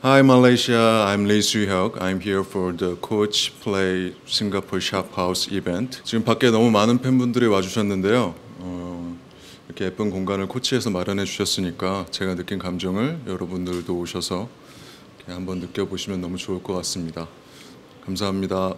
Hi Malaysia, I'm Lee Suhyuk. I'm here for the Coach Play Singapore Shop House event. 지금 밖에 너무 많은 팬분들이 와주셨는데요. 어, 이렇게 예쁜 공간을 코치에서 마련해 주셨으니까 제가 느낀 감정을 여러분들도 오셔서 이렇게 한번 느껴보시면 너무 좋을 것 같습니다. 감사합니다.